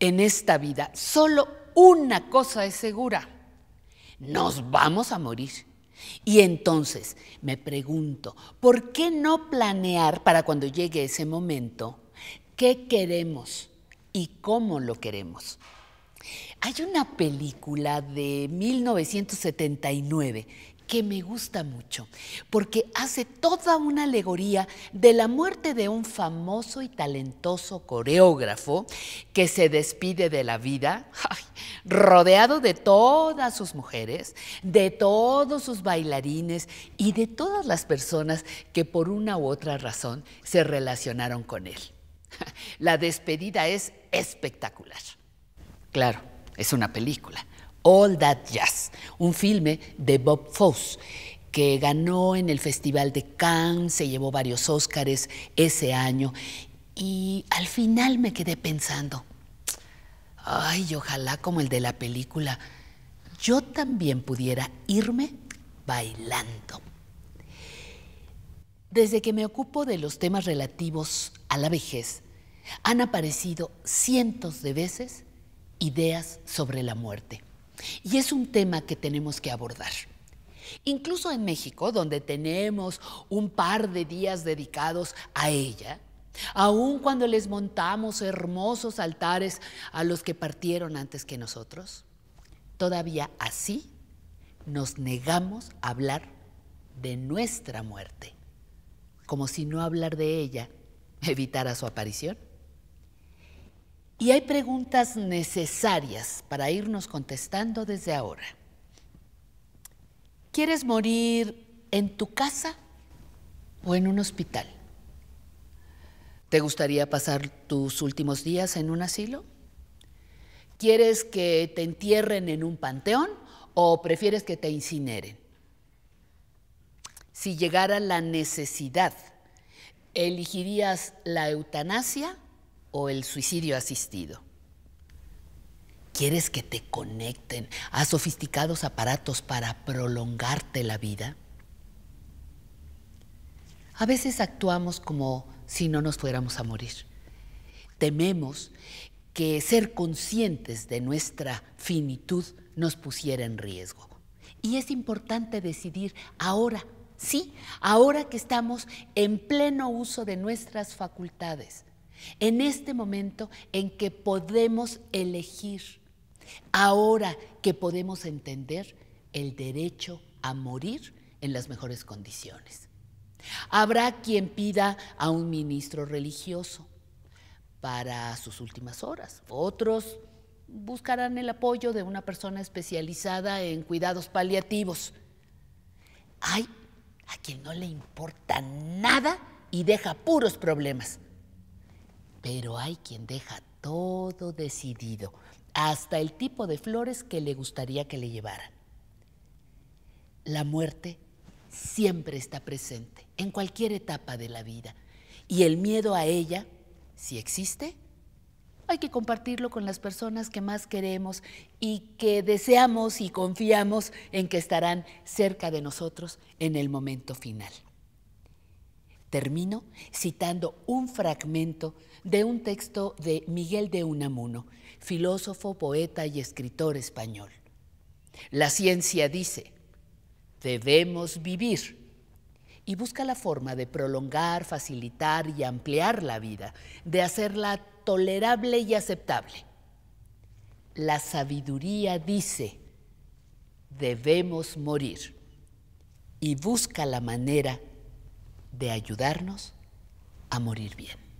en esta vida, solo una cosa es segura, nos vamos a morir. Y entonces me pregunto, ¿por qué no planear para cuando llegue ese momento qué queremos y cómo lo queremos? Hay una película de 1979 que me gusta mucho, porque hace toda una alegoría de la muerte de un famoso y talentoso coreógrafo que se despide de la vida, rodeado de todas sus mujeres, de todos sus bailarines y de todas las personas que por una u otra razón se relacionaron con él. La despedida es espectacular. Claro, es una película All That Jazz, un filme de Bob Fosse que ganó en el Festival de Cannes, se llevó varios Óscares ese año y al final me quedé pensando, ay, ojalá como el de la película, yo también pudiera irme bailando. Desde que me ocupo de los temas relativos a la vejez, han aparecido cientos de veces ideas sobre la muerte. Y es un tema que tenemos que abordar. Incluso en México, donde tenemos un par de días dedicados a ella, aun cuando les montamos hermosos altares a los que partieron antes que nosotros, todavía así nos negamos a hablar de nuestra muerte, como si no hablar de ella evitara su aparición. Y hay preguntas necesarias para irnos contestando desde ahora. ¿Quieres morir en tu casa o en un hospital? ¿Te gustaría pasar tus últimos días en un asilo? ¿Quieres que te entierren en un panteón o prefieres que te incineren? Si llegara la necesidad, ¿elegirías la eutanasia o el suicidio asistido. ¿Quieres que te conecten a sofisticados aparatos para prolongarte la vida? A veces actuamos como si no nos fuéramos a morir. Tememos que ser conscientes de nuestra finitud nos pusiera en riesgo. Y es importante decidir ahora, sí, ahora que estamos en pleno uso de nuestras facultades en este momento en que podemos elegir, ahora que podemos entender el derecho a morir en las mejores condiciones. Habrá quien pida a un ministro religioso para sus últimas horas, otros buscarán el apoyo de una persona especializada en cuidados paliativos. Hay a quien no le importa nada y deja puros problemas. Pero hay quien deja todo decidido, hasta el tipo de flores que le gustaría que le llevaran. La muerte siempre está presente, en cualquier etapa de la vida. Y el miedo a ella, si existe, hay que compartirlo con las personas que más queremos y que deseamos y confiamos en que estarán cerca de nosotros en el momento final. Termino citando un fragmento de un texto de Miguel de Unamuno, filósofo, poeta y escritor español. La ciencia dice, debemos vivir y busca la forma de prolongar, facilitar y ampliar la vida, de hacerla tolerable y aceptable. La sabiduría dice, debemos morir y busca la manera de de ayudarnos a morir bien.